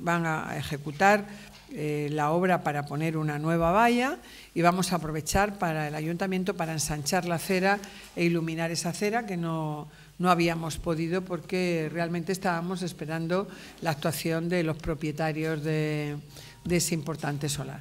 van a ejecutar eh, la obra para poner una nueva valla y vamos a aprovechar para el ayuntamiento para ensanchar la acera e iluminar esa acera que no, habíamos podido porque realmente estábamos esperando la actuación de los propietarios de ese importante solar.